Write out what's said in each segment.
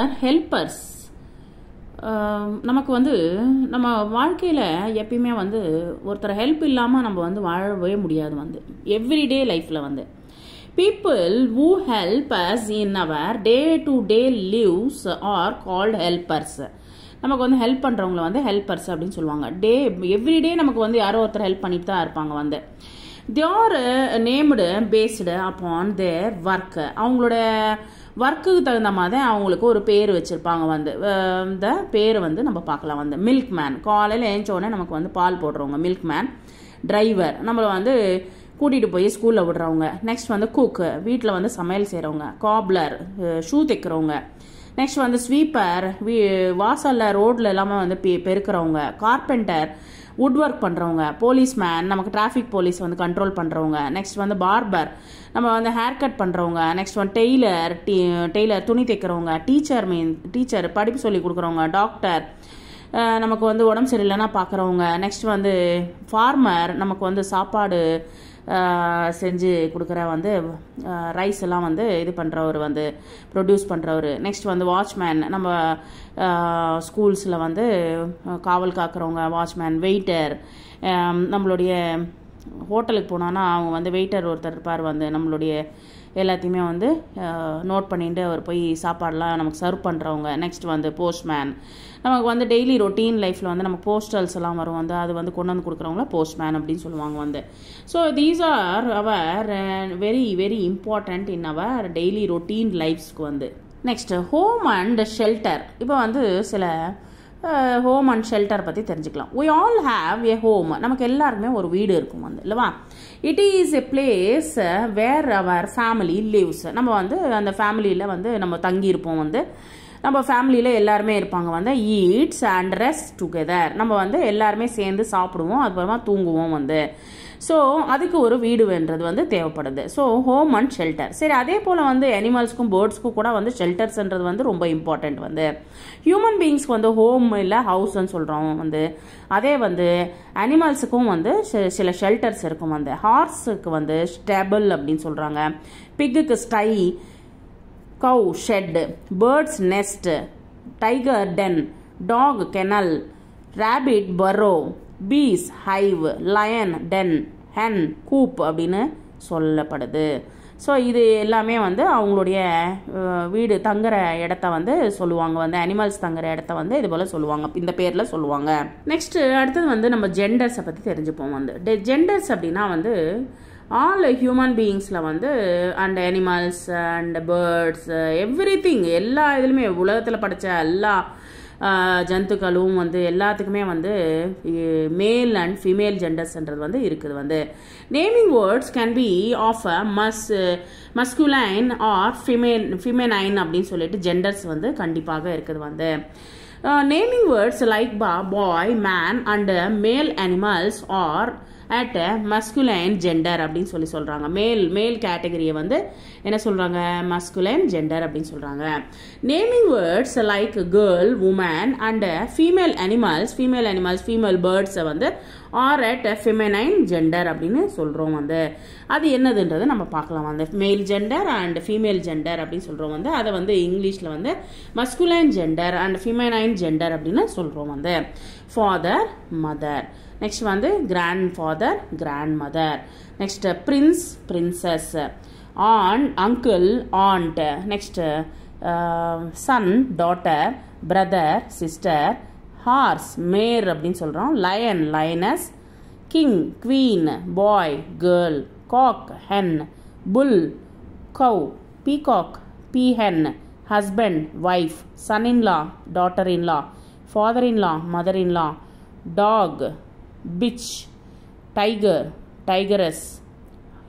R helpers நமக்கு வந்து நம்ம வாழ்க்கையில் எப்பயுமே வந்து ஒருத்தர் ஹெல்ப் இல்லாமல் நம்ம வந்து வாழவே முடியாது வந்து எவ்ரிடே லைஃப்பில் வந்து people who help us in our day to day lives are called helpers நமக்கு வந்து ஹெல்ப் பண்ணுறவங்கள வந்து ஹெல்பர்ஸ் அப்படின்னு சொல்லுவாங்க டே எவ்ரிடே நமக்கு வந்து யாரோ ஒருத்தர் ஹெல்ப் பண்ணிட்டு தான் இருப்பாங்க வந்து they are named based upon their work அவங்களோட ஒர்க்குக்கு தகுந்த மாதிரி அவங்களுக்கு ஒரு பேர் வச்சுருப்பாங்க வந்து இந்த பேர் வந்து நம்ம பார்க்கலாம் வந்து மில்க் மேன் காலையில் ஏஞ்சோடனே நமக்கு வந்து பால் போடுறவங்க மில்க் மேன் டிரைவர் நம்மளை வந்து கூட்டிகிட்டு போய் ஸ்கூலில் விடுறவங்க நெக்ஸ்ட் வந்து குக்கு வீட்டில் வந்து சமையல் செய்கிறவங்க காப்லர் ஷூ தைக்கிறவங்க நெக்ஸ்ட் வந்து ஸ்வீப்பர் வீ வாசலில் ரோட்டில் எல்லாமே வந்து பெ பெருக்கிறவங்க கார்பெண்டர் வுட் ஒர்க் பண்ணுறவங்க போலீஸ் மேன் நமக்கு டிராஃபிக் போலீஸ் வந்து கண்ட்ரோல் பண்ணுறவங்க நெக்ஸ்ட் வந்து பார்பர் நம்ம வந்து ஹேர் கட் பண்ணுறவங்க நெக்ஸ்ட் வந்து டெய்லர் டெய்லர் துணி தைக்கிறவங்க டீச்சர் மீன் டீச்சர் படிப்பு சொல்லி கொடுக்குறவங்க டாக்டர் நமக்கு வந்து உடம்பு சரியில்லைன்னா பார்க்குறவங்க நெக்ஸ்ட் வந்து ஃபார்மர் நமக்கு வந்து சாப்பாடு செஞ்சு கொடுக்குற வந்து ரைஸ் எல்லாம் வந்து இது பண்ணுறவர் வந்து ப்ரொடியூஸ் பண்ணுறவர் நெக்ஸ்ட் வந்து வாட்ச்மேன் நம்ம ஸ்கூல்ஸில் வந்து காவல் காக்கிறவங்க வாட்ச்மேன் வெயிட்டர் நம்மளுடைய ஹோட்டலுக்கு போனோன்னா அவங்க வந்து வெயிட்டர் ஒருத்தர் இருப்பார் வந்து நம்மளுடைய எல்லாத்தையுமே வந்து நோட் பண்ணிட்டு அவர் போய் சாப்பாடெலாம் நமக்கு சர்வ் பண்ணுறவங்க நெக்ஸ்ட் வந்து போஸ்ட்மேன் நமக்கு வந்து டெய்லி ரொட்டீன் லைஃப்பில் வந்து நம்ம போஸ்டல்ஸ் எல்லாம் வரும் வந்து அது வந்து கொண்டு வந்து கொடுக்குறவங்கள போஸ்ட்மேன் அப்படின்னு சொல்லுவாங்க வந்து so these are our very very important in our daily routine லைஃப்ஸ்க்கு வந்து நெக்ஸ்ட் ஹோம் அண்ட் ஷெல்டர் இப்போ வந்து சில ஹோம் அண்ட் ஷெல்டர் பற்றி தெரிஞ்சுக்கலாம் we all have a home நமக்கு எல்லாருக்குமே ஒரு வீடு இருக்கும் வந்து இல்லைவா it is a place where our family lives நம்ம வந்து அந்த ஃபேமிலியில் வந்து நம்ம தங்கியிருப்போம் வந்து நம்ம ஃபேமிலியில் எல்லாருமே இருப்பாங்க வந்து ஈட்ஸ் அண்ட் ரெஸ்ட் டுகெதர் நம்ம வந்து எல்லாருமே சேர்ந்து சாப்பிடுவோம் அதுக்கப்புறமா தூங்குவோம் வந்து ஸோ அதுக்கு ஒரு வீடு வேண்டது வந்து தேவைப்படுது ஸோ ஹோம் அண்ட் ஷெல்டர் சரி அதே போல் வந்து அனிமல்ஸ்க்கும் பேர்ட்ஸ்க்கும் கூட வந்து ஷெல்டர்ஸ்ன்றது வந்து ரொம்ப இம்பார்ட்டண்ட் வந்து ஹியூமன் பீயிங்ஸ்க்கு வந்து ஹோம் இல்லை ஹவுஸ்ன்னு சொல்கிறோம் வந்து அதே வந்து அனிமல்ஸுக்கும் வந்து சில ஷெல்டர்ஸ் இருக்கும் வந்து ஹார்ஸுக்கு வந்து ஸ்டெபிள் அப்படின்னு சொல்கிறாங்க பிக்குக்கு sty cow shed birds nest tiger den dog kennel rabbit burrow bees hive lion den hen coop அப்படின்னு சொல்லப்படுது ஸோ இது எல்லாமே வந்து அவங்களுடைய வீடு தங்குற இடத்த வந்து சொல்லுவாங்க வந்து அனிமல்ஸ் தங்குற இடத்த வந்து இது போல் சொல்லுவாங்க இந்த பேரில் சொல்லுவாங்க நெக்ஸ்ட்டு அடுத்தது வந்து நம்ம ஜெண்டர்ஸை பற்றி தெரிஞ்சுப்போம் வந்து ஜெண்டர்ஸ் அப்படின்னா வந்து ஆல் ஹியூமன் பீயிங்ஸில் வந்து and animals and birds everything எல்லா இதுலையுமே உலகத்தில் படித்த எல்லா ஜந்துக்களும் வந்து எல்லாத்துக்குமே வந்து மேல் அண்ட் ஃபிமேல் ஜெண்டர்ஸ்ன்றது வந்து இருக்குது வந்து naming words can be of a மஸ் மஸ்குலைன் ஆர் ஃபிமேன் ஃபிமெனைன் அப்படின்னு சொல்லிட்டு ஜெண்டர்ஸ் வந்து கண்டிப்பாக இருக்குது வந்து நேமிங் வேர்ட்ஸ் லைக் பா boy man and male animals are at a masculine gender அப்படின்னு சொல்லி சொல்கிறாங்க மேல் மேல் கேட்டகரியை வந்து என்ன சொல்கிறாங்க மஸ்குலைன் ஜெண்டர் அப்படின்னு சொல்கிறாங்க naming words like girl woman and female animals female animals female பேர்ட்ஸை வந்து ஆர் அட் ஃபெமினைன் ஜெண்டர் அப்படின்னு சொல்கிறோம் வந்து அது என்னதுன்றதை நம்ம பார்க்கலாம் வந்து மேல் ஜெண்டர் அண்ட் ஃபீமேல் ஜெண்டர் அப்படின்னு சொல்கிறோம் வந்து அதை வந்து இங்கிலீஷில் வந்து masculine gender and feminine gender அப்படின்னு சொல்கிறோம் வந்து ஃபாதர் மதர் நெக்ஸ்ட் வந்து grandfather grandmother next prince princess ஆன் uncle aunt next son daughter brother sister horse mare அப்படின்னு சொல்கிறோம் lion lioness king queen boy girl cock hen bull cow peacock peahen husband wife son in law daughter in law father in law mother in law dog bitch tiger tigress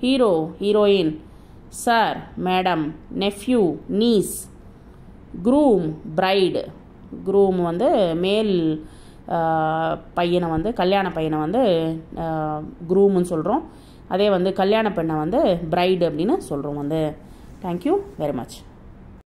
hero heroine sir madam nephew niece groom bride groom வந்து male uh, பையனை வந்து கல்யாண பையனை வந்து குரூம்னு uh, சொல்கிறோம் அதே வந்து கல்யாண பெண்ணை வந்து பிரைடு அப்படின்னு சொல்கிறோம் வந்து தேங்க்யூ வெரி மச்